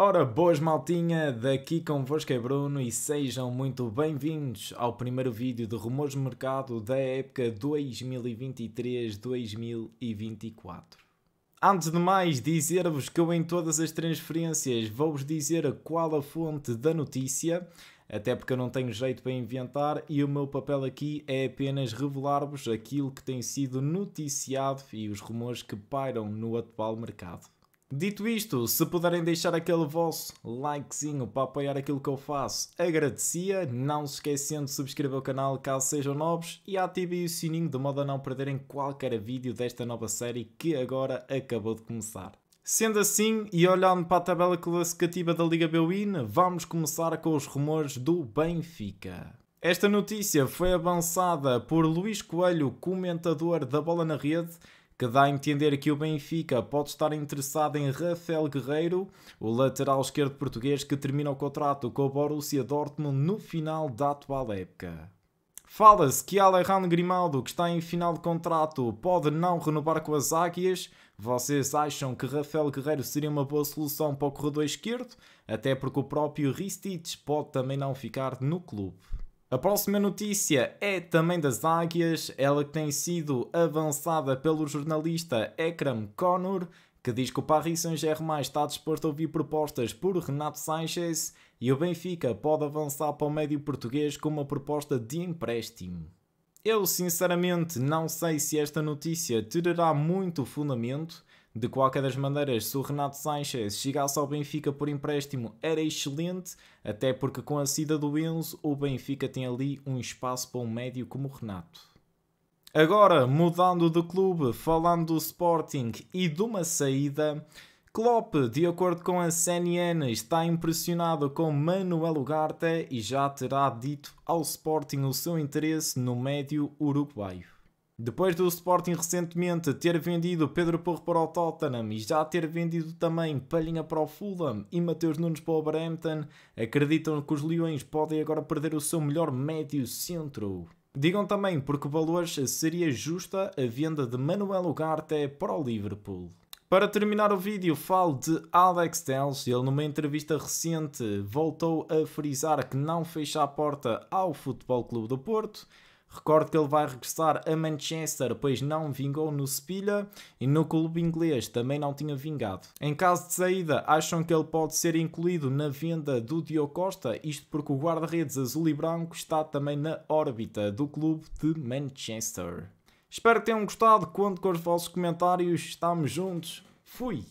Ora, boas maltinha, daqui convosco é Bruno e sejam muito bem-vindos ao primeiro vídeo de Rumores de Mercado da época 2023-2024. Antes de mais, dizer-vos que eu em todas as transferências vou-vos dizer qual a fonte da notícia, até porque eu não tenho jeito para inventar e o meu papel aqui é apenas revelar-vos aquilo que tem sido noticiado e os rumores que pairam no atual mercado. Dito isto, se puderem deixar aquele vosso likezinho para apoiar aquilo que eu faço, agradecia. Não se esquecendo de subscrever o canal caso sejam novos e ativem o sininho de modo a não perderem qualquer vídeo desta nova série que agora acabou de começar. Sendo assim, e olhando para a tabela classificativa da Liga Belwin, vamos começar com os rumores do Benfica. Esta notícia foi avançada por Luís Coelho, comentador da Bola na Rede, que dá a entender que o Benfica pode estar interessado em Rafael Guerreiro, o lateral esquerdo português que termina o contrato com o Borussia Dortmund no final da atual época. Fala-se que Alejandro Grimaldo, que está em final de contrato, pode não renovar com as Águias. Vocês acham que Rafael Guerreiro seria uma boa solução para o corredor esquerdo? Até porque o próprio Ristich pode também não ficar no clube. A próxima notícia é também das águias, ela que tem sido avançada pelo jornalista Ekram Connor, que diz que o Paris Saint-Germain está disposto a ouvir propostas por Renato Sanches e o Benfica pode avançar para o médio português com uma proposta de empréstimo. Eu sinceramente não sei se esta notícia terá muito fundamento, de qualquer das maneiras, se o Renato Sanches chegasse ao Benfica por empréstimo era excelente, até porque com a saída do Enzo, o Benfica tem ali um espaço para um médio como o Renato. Agora, mudando de clube, falando do Sporting e de uma saída, Klopp, de acordo com a CNN, está impressionado com Manuel Ugarte e já terá dito ao Sporting o seu interesse no médio uruguaio. Depois do Sporting recentemente ter vendido Pedro Porro para o Tottenham e já ter vendido também Palhinha para o Fulham e Mateus Nunes para o Brampton, acreditam que os Leões podem agora perder o seu melhor médio centro. Digam também por que valores seria justa a venda de Manuel Ugarte para o Liverpool. Para terminar o vídeo, falo de Alex Telles. Ele, numa entrevista recente, voltou a frisar que não fecha a porta ao Futebol Clube do Porto Recordo que ele vai regressar a Manchester, pois não vingou no Sevilha e no clube inglês também não tinha vingado. Em caso de saída, acham que ele pode ser incluído na venda do Diocosta, Costa, isto porque o guarda-redes azul e branco está também na órbita do clube de Manchester. Espero que tenham gostado, conto com os vossos comentários, estamos juntos, fui!